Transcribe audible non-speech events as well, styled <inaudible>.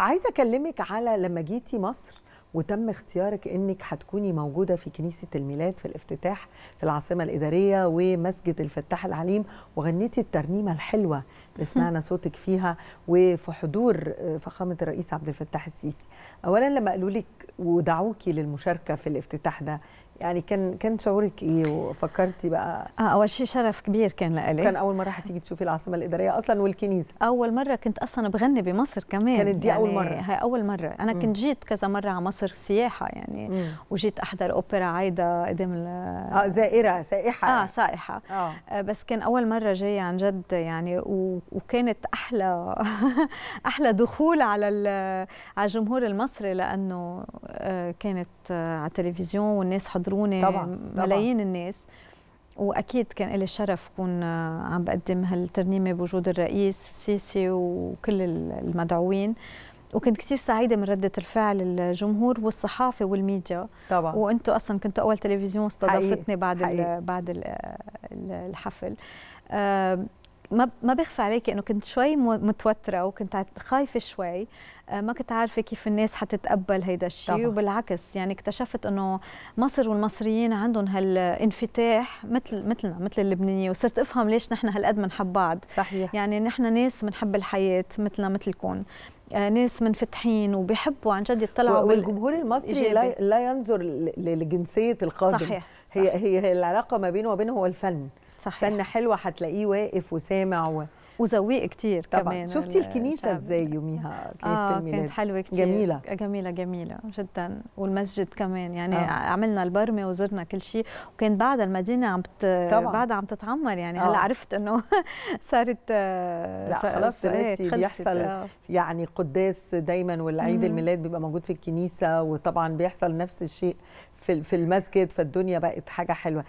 عايزه اكلمك على لما جيتي مصر وتم اختيارك انك هتكوني موجوده في كنيسه الميلاد في الافتتاح في العاصمه الاداريه ومسجد الفتاح العليم وغنيتي الترنيمه الحلوه اللي سمعنا صوتك فيها وفي حضور آه، فخامه الرئيس عبد الفتاح السيسي. اولا لما قالوا لك ودعوكي للمشاركه في الافتتاح ده يعني كان كان شعورك ايه وفكرتي بقى اه اول شيء شرف كبير كان لإلي كان اول مره هتيجي تشوفي العاصمه الاداريه اصلا والكنيسه اول مره كنت اصلا بغني بمصر كمان كانت دي يعني اول مره هاي اول مره انا مم. كنت جيت كذا مره على مصر سياحه يعني مم. وجيت احضر اوبرا عايده قدام اه زائره سائحه اه سائحه آه. آه بس كان اول مره جايه عن جد يعني و... وكانت احلى <laughs> احلى دخول على ال... على الجمهور المصري لانه آه كانت آه على التلفزيون والناس حضرت حضروني طبعاً. ملايين طبعاً. الناس واكيد كان لي الشرف كون آه، عم بقدم هالترنيمه بوجود الرئيس السيسي وكل المدعوين وكنت كثير سعيده من رده الفعل الجمهور والصحافه والميديا طبعا وانتم اصلا كنتوا اول تلفزيون استضافتني حقيقي. بعد حقيقي. بعد آه، الحفل ما ما بخفى عليكي انه كنت شوي متوتره وكنت خايفه شوي آه، ما كنت عارفه كيف الناس حتتقبل هيدا الشيء وبالعكس يعني اكتشفت انه مصر والمصريين عندهم هالانفتاح مثل مثلنا مثل اللبنانيه وصرت افهم ليش نحن هالقد بنحب بعض صحيح يعني نحن ناس بنحب الحياه مثلنا مثلكم آه، ناس منفتحين وبيحبوا عن جد يطلعوا والجمهور المصري لا, لا ينظر لجنسيه القادم صحيح. صح. هي هي العلاقه ما بينه وبينه هو الفن صحيح. فن حلوه هتلاقيه واقف وسامع و... وزويق كتير طبعا. كمان شفتي الكنيسه ازاي يوميها كنيسه آه الميلاد كانت حلوه كتير جميله جميله جميله جدا والمسجد كمان يعني آه. عملنا البرمه وزرنا كل شيء وكان بعد المدينه عم بت... بعدها عم تتعمر يعني آه. هلا عرفت انه <laughs> صارت آه، لا خلاص إيه، دلوقتي بيحصل آه. يعني قداس دايما والعيد الميلاد بيبقى موجود في الكنيسه وطبعا بيحصل نفس الشيء في المسجد فالدنيا بقت حاجه حلوه